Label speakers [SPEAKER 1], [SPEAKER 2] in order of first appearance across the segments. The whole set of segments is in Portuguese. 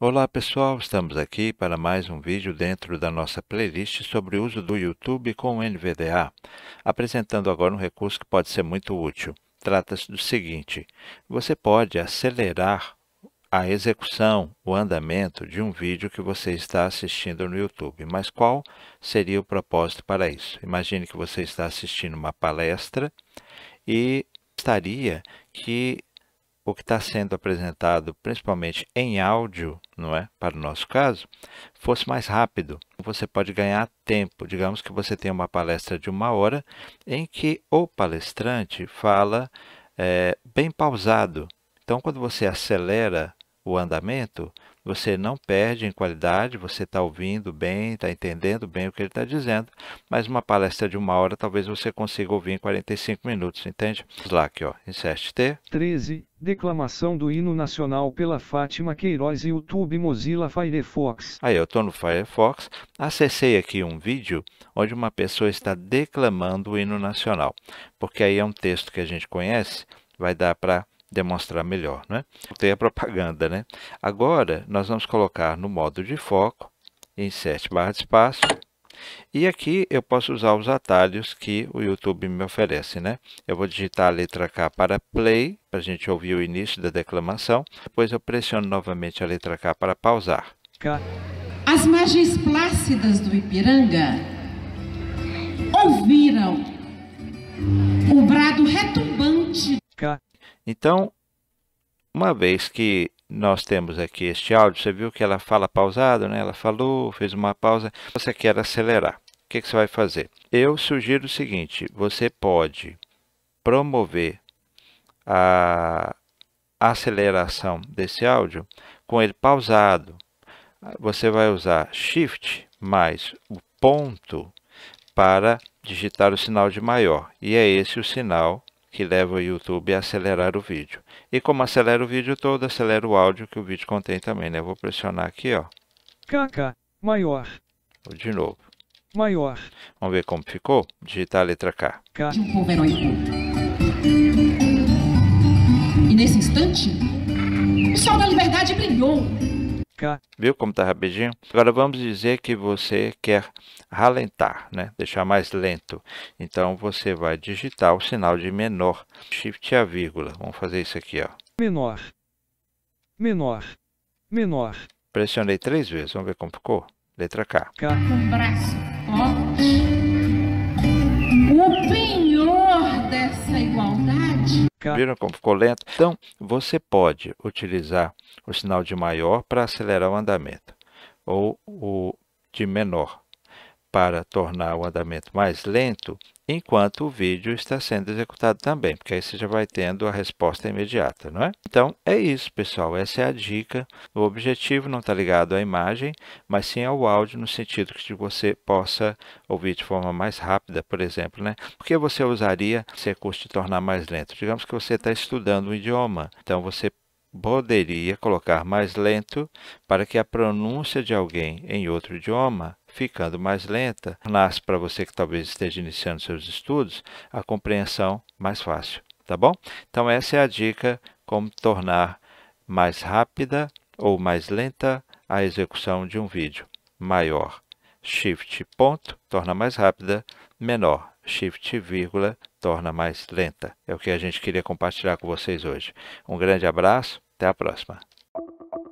[SPEAKER 1] Olá pessoal, estamos aqui para mais um vídeo dentro da nossa playlist sobre o uso do YouTube com o NVDA, apresentando agora um recurso que pode ser muito útil. Trata-se do seguinte, você pode acelerar a execução, o andamento de um vídeo que você está assistindo no YouTube. Mas qual seria o propósito para isso? Imagine que você está assistindo uma palestra e gostaria que o que está sendo apresentado, principalmente em áudio, não é? Para o nosso caso, fosse mais rápido. Você pode ganhar tempo. Digamos que você tem uma palestra de uma hora em que o palestrante fala é, bem pausado. Então, quando você acelera o andamento, você não perde em qualidade, você está ouvindo bem, está entendendo bem o que ele está dizendo, mas uma palestra de uma hora talvez você consiga ouvir em 45 minutos, entende? Vamos lá aqui, ó, insert T. 13. Declamação do hino nacional pela Fátima Queiroz e YouTube Mozilla Firefox. Aí eu estou no Firefox, acessei aqui um vídeo onde uma pessoa está declamando o hino nacional, porque aí é um texto que a gente conhece, vai dar para demonstrar melhor. Né? Tem a propaganda. Né? Agora, nós vamos colocar no modo de foco, em sete barra de espaço, e aqui eu posso usar os atalhos que o YouTube me oferece, né? Eu vou digitar a letra K para play, para a gente ouvir o início da declamação. Depois eu pressiono novamente a letra K para pausar. As margens plácidas do Ipiranga ouviram o brado retumbante. Então, uma vez que nós temos aqui este áudio, você viu que ela fala pausado, né? Ela falou, fez uma pausa. Você quer acelerar. O que, que você vai fazer? Eu sugiro o seguinte, você pode promover a aceleração desse áudio com ele pausado. Você vai usar Shift mais o ponto para digitar o sinal de maior. E é esse o sinal que leva o YouTube a acelerar o vídeo. E como acelera o vídeo todo, acelera o áudio que o vídeo contém também, né? Vou pressionar aqui, ó. KK, maior. De novo. Maior. Vamos ver como ficou? Digitar a letra K. K. De um E nesse instante, o sol da liberdade brilhou. Viu como está rapidinho? Agora vamos dizer que você quer ralentar, né? deixar mais lento. Então você vai digitar o sinal de menor, shift a vírgula. Vamos fazer isso aqui. Ó. Menor, menor, menor. Pressionei três vezes, vamos ver como ficou. Letra K. K. braço forte. O pior dessa igualdade Viram como ficou lento? Então, você pode utilizar o sinal de maior para acelerar o andamento ou o de menor para tornar o andamento mais lento enquanto o vídeo está sendo executado também, porque aí você já vai tendo a resposta imediata, não é? Então, é isso, pessoal. Essa é a dica. O objetivo não está ligado à imagem, mas sim ao áudio, no sentido que você possa ouvir de forma mais rápida, por exemplo, né? que você usaria esse recurso de tornar mais lento? Digamos que você está estudando um idioma, então você poderia colocar mais lento para que a pronúncia de alguém em outro idioma ficando mais lenta, nasce para você que talvez esteja iniciando seus estudos a compreensão mais fácil, tá bom? Então essa é a dica como tornar mais rápida ou mais lenta a execução de um vídeo maior. Shift ponto torna mais rápida, menor. Shift vírgula torna mais lenta. É o que a gente queria compartilhar com vocês hoje. Um grande abraço, até a próxima.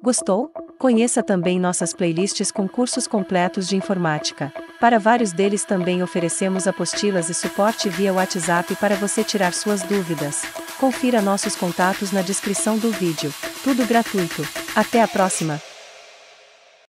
[SPEAKER 1] Gostou? Conheça também nossas playlists com cursos completos de informática. Para vários deles também oferecemos apostilas e suporte via WhatsApp para você tirar suas dúvidas. Confira nossos contatos na descrição do vídeo. Tudo gratuito. Até a próxima!